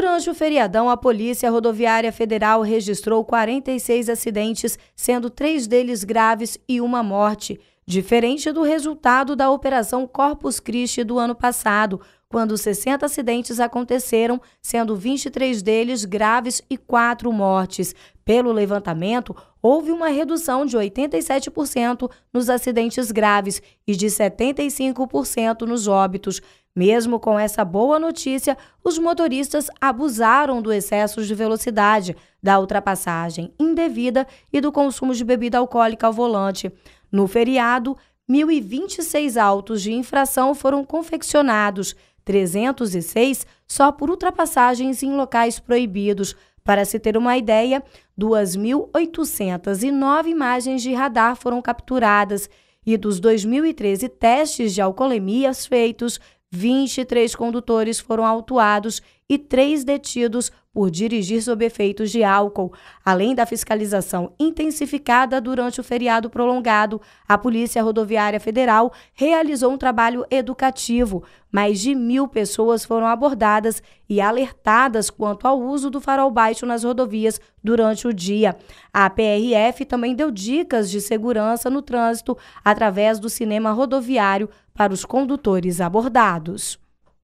Durante o feriadão, a Polícia Rodoviária Federal registrou 46 acidentes, sendo três deles graves e uma morte diferente do resultado da Operação Corpus Christi do ano passado, quando 60 acidentes aconteceram, sendo 23 deles graves e 4 mortes. Pelo levantamento, houve uma redução de 87% nos acidentes graves e de 75% nos óbitos. Mesmo com essa boa notícia, os motoristas abusaram do excesso de velocidade, da ultrapassagem indevida e do consumo de bebida alcoólica ao volante. No feriado, 1.026 autos de infração foram confeccionados, 306 só por ultrapassagens em locais proibidos. Para se ter uma ideia, 2.809 imagens de radar foram capturadas e dos 2.013 testes de alcoolemias feitos, 23 condutores foram autuados e três detidos por dirigir sob efeitos de álcool. Além da fiscalização intensificada durante o feriado prolongado, a Polícia Rodoviária Federal realizou um trabalho educativo. Mais de mil pessoas foram abordadas e alertadas quanto ao uso do farol baixo nas rodovias durante o dia. A PRF também deu dicas de segurança no trânsito através do cinema rodoviário para os condutores abordados.